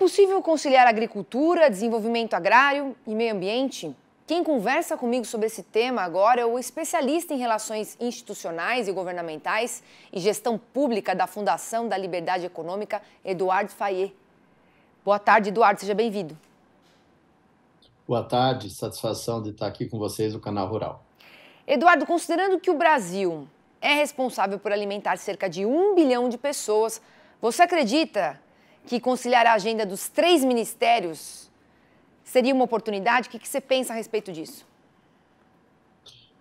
possível conciliar agricultura, desenvolvimento agrário e meio ambiente? Quem conversa comigo sobre esse tema agora é o especialista em relações institucionais e governamentais e gestão pública da Fundação da Liberdade Econômica, Eduardo Fayet. Boa tarde, Eduardo, seja bem-vindo. Boa tarde, satisfação de estar aqui com vocês no Canal Rural. Eduardo, considerando que o Brasil é responsável por alimentar cerca de um bilhão de pessoas, você acredita que conciliar a agenda dos três ministérios seria uma oportunidade? O que, você pensa a respeito disso?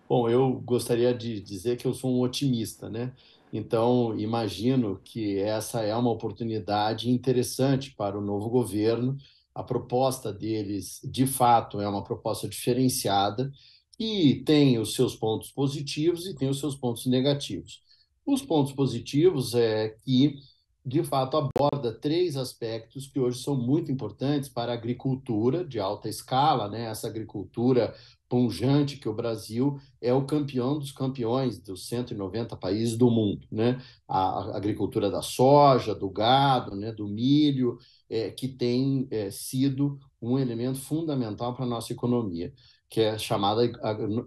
Bom, eu gostaria de dizer que eu sou um otimista, né? Então, imagino que essa é uma oportunidade interessante para o novo governo. A proposta deles, de fato, é uma proposta diferenciada e tem os seus pontos positivos e tem os seus pontos negativos. Os pontos positivos é que de fato, aborda três aspectos que hoje são muito importantes para a agricultura de alta escala, né? essa agricultura punjante que o Brasil é o campeão dos campeões dos 190 países do mundo. Né? A agricultura da soja, do gado, né? do milho, é, que tem é, sido um elemento fundamental para a nossa economia que é chamada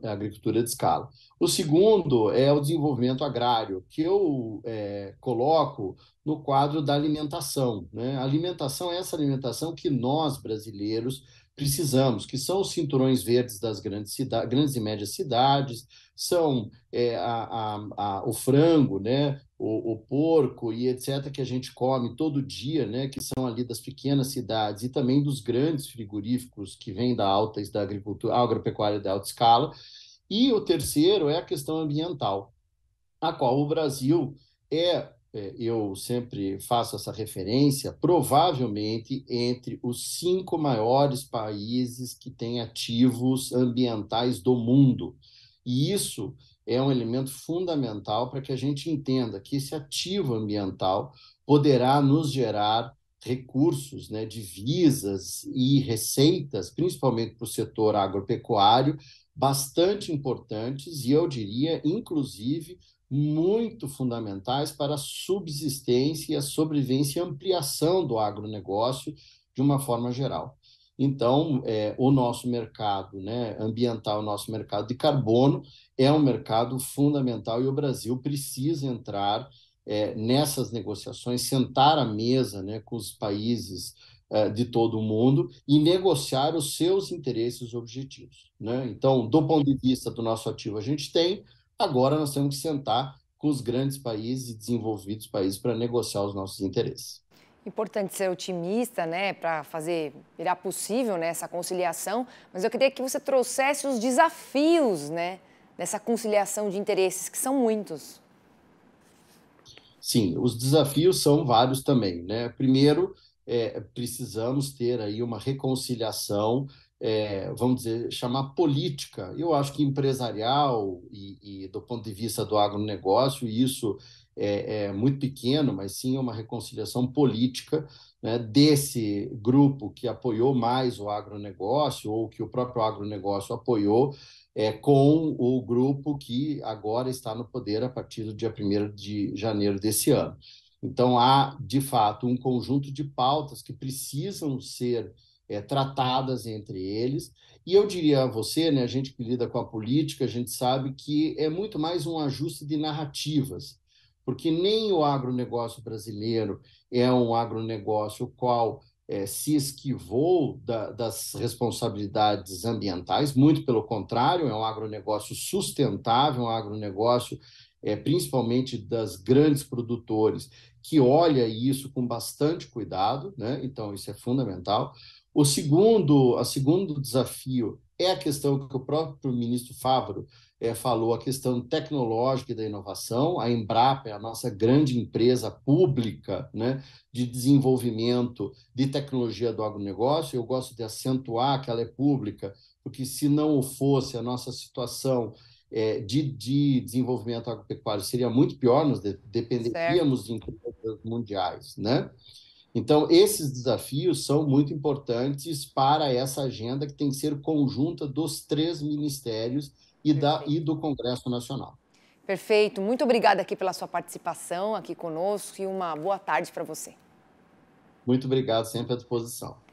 agricultura de escala. O segundo é o desenvolvimento agrário, que eu é, coloco no quadro da alimentação. Né? A alimentação é essa alimentação que nós, brasileiros, precisamos, que são os cinturões verdes das grandes, cidades, grandes e médias cidades, são é, a, a, a, o frango, né, o, o, porco e etc., que a gente come todo dia, né, que são ali das pequenas cidades e também dos grandes frigoríficos que vêm da alta da agricultura, agropecuária de alta escala. E o terceiro é a questão ambiental, a qual o Brasil é é, eu sempre faço essa referência, provavelmente entre os cinco maiores países que têm ativos ambientais do mundo. E isso é um elemento fundamental para que a gente entenda que esse ativo ambiental poderá nos gerar recursos, né, divisas e receitas, principalmente para o setor agropecuário, bastante importantes e eu diria, inclusive, muito fundamentais para a subsistência, e a sobrevivência e ampliação do agronegócio de uma forma geral. Então, é, o nosso mercado né, ambiental, o nosso mercado de carbono é um mercado fundamental e o Brasil precisa entrar é, nessas negociações, sentar à mesa né, com os países é, de todo o mundo e negociar os seus interesses e objetivos. Né? Então, do ponto de vista do nosso ativo, a gente tem, Agora nós temos que sentar com os grandes países e desenvolvidos países para negociar os nossos interesses. Importante ser otimista, né, para fazer virar possível né, essa conciliação, mas eu queria que você trouxesse os desafios, né, dessa conciliação de interesses que são muitos. Sim, os desafios são vários também, né? Primeiro, é, precisamos ter aí uma reconciliação é, vamos dizer, chamar política. Eu acho que empresarial e, e do ponto de vista do agronegócio, isso é, é, muito pequeno, mas sim é uma reconciliação política né, desse grupo que apoiou mais o agronegócio ou que o próprio agronegócio apoiou é, com o grupo que agora está no poder a partir do dia 1 de janeiro desse ano. Então, há, de fato, um conjunto de pautas que precisam ser é, tratadas entre eles. E eu diria a você, né, a gente que lida com a política, a gente sabe que é muito mais um ajuste de narrativas, porque nem o agronegócio brasileiro é um agronegócio qual é, se esquivou da, das responsabilidades ambientais, muito pelo contrário, é um agronegócio sustentável, um agronegócio é, principalmente das grandes produtores, que olha isso com bastante cuidado, né? então isso é fundamental. O segundo, a segundo desafio é a questão que o próprio ministro Fávaro é, falou, a questão tecnológica e da inovação. A Embrapa é a nossa grande empresa pública né, de desenvolvimento de tecnologia do agronegócio. Eu gosto de acentuar que ela é pública, porque se não o fosse, a nossa situação é, de, de, desenvolvimento agropecuário seria muito pior, nós dependeríamos certo. de empresas mundiais. Né? Então, esses desafios são muito importantes para essa agenda que tem que ser conjunta dos três ministérios e, da, e do Congresso Nacional. Perfeito. Muito obrigada aqui pela sua participação aqui conosco e uma boa tarde para você. Muito obrigado, sempre à disposição.